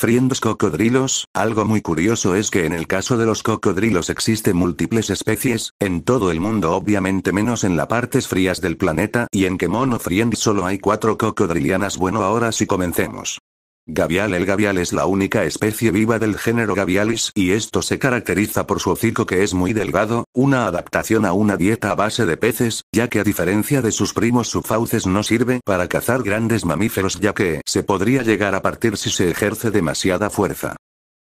Friends cocodrilos, algo muy curioso es que en el caso de los cocodrilos existe múltiples especies, en todo el mundo obviamente menos en las partes frías del planeta y en que Mono Friend solo hay cuatro cocodrilianas bueno ahora sí comencemos. Gavial El gavial es la única especie viva del género Gavialis y esto se caracteriza por su hocico que es muy delgado, una adaptación a una dieta a base de peces, ya que a diferencia de sus primos fauces no sirve para cazar grandes mamíferos ya que se podría llegar a partir si se ejerce demasiada fuerza.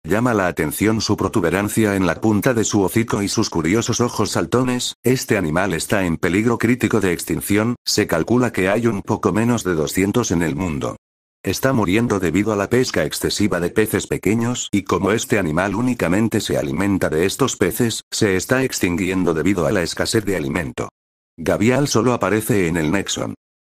Llama la atención su protuberancia en la punta de su hocico y sus curiosos ojos saltones, este animal está en peligro crítico de extinción, se calcula que hay un poco menos de 200 en el mundo. Está muriendo debido a la pesca excesiva de peces pequeños y como este animal únicamente se alimenta de estos peces, se está extinguiendo debido a la escasez de alimento. Gavial solo aparece en el Nexon.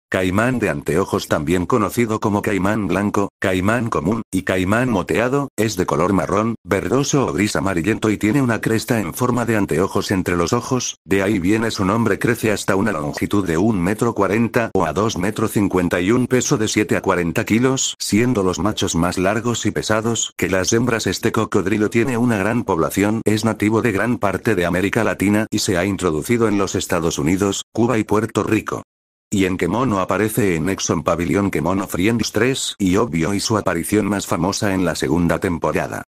Caimán de anteojos también conocido como caimán blanco, caimán común, y caimán moteado, es de color marrón, verdoso o gris amarillento y tiene una cresta en forma de anteojos entre los ojos, de ahí viene su nombre crece hasta una longitud de 1 metro 40 o a 2 metro un peso de 7 a 40 kilos, siendo los machos más largos y pesados que las hembras este cocodrilo tiene una gran población, es nativo de gran parte de América Latina y se ha introducido en los Estados Unidos, Cuba y Puerto Rico y en Kemono aparece en Exxon Pavilion Kemono Friends 3 y obvio y su aparición más famosa en la segunda temporada.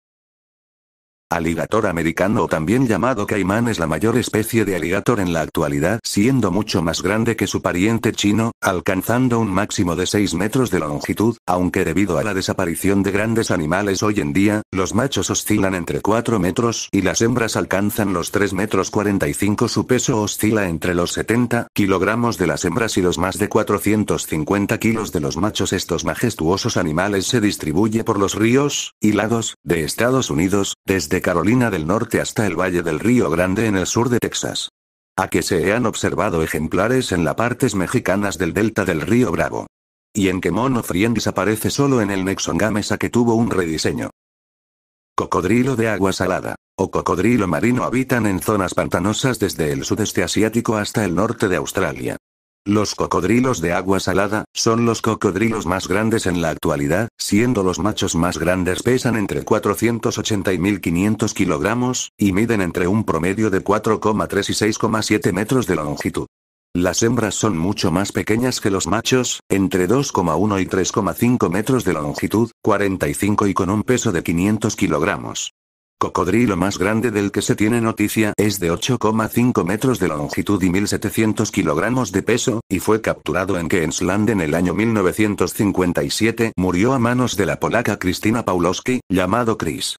Alligator americano o también llamado caimán es la mayor especie de alligator en la actualidad, siendo mucho más grande que su pariente chino, alcanzando un máximo de 6 metros de longitud, aunque debido a la desaparición de grandes animales hoy en día, los machos oscilan entre 4 metros y las hembras alcanzan los 3 metros 45. Su peso oscila entre los 70 kilogramos de las hembras y los más de 450 kilos de los machos. Estos majestuosos animales se distribuyen por los ríos y lagos de Estados Unidos, desde Carolina del Norte hasta el valle del Río Grande en el sur de Texas. A que se han observado ejemplares en las partes mexicanas del delta del Río Bravo. Y en que Mono desaparece solo en el a que tuvo un rediseño. Cocodrilo de agua salada, o cocodrilo marino habitan en zonas pantanosas desde el sudeste asiático hasta el norte de Australia. Los cocodrilos de agua salada, son los cocodrilos más grandes en la actualidad, siendo los machos más grandes pesan entre 480 y 1500 kilogramos, y miden entre un promedio de 4,3 y 6,7 metros de longitud. Las hembras son mucho más pequeñas que los machos, entre 2,1 y 3,5 metros de longitud, 45 y con un peso de 500 kilogramos cocodrilo más grande del que se tiene noticia es de 8,5 metros de longitud y 1.700 kilogramos de peso, y fue capturado en Queensland en el año 1957. Murió a manos de la polaca Cristina Pawlowski, llamado Chris.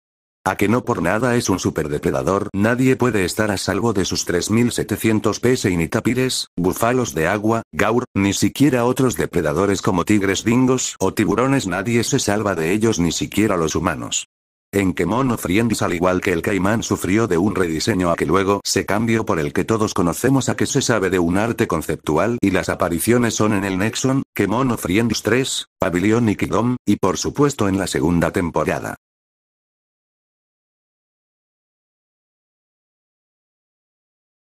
A que no por nada es un superdepredador, nadie puede estar a salvo de sus 3.700 y ni tapires, búfalos de agua, gaur, ni siquiera otros depredadores como tigres dingos o tiburones nadie se salva de ellos ni siquiera los humanos en que Friends al igual que el Caimán sufrió de un rediseño a que luego se cambió por el que todos conocemos a que se sabe de un arte conceptual y las apariciones son en el Nexon, Kemono Friends 3, Pavilion y Kidom, y por supuesto en la segunda temporada.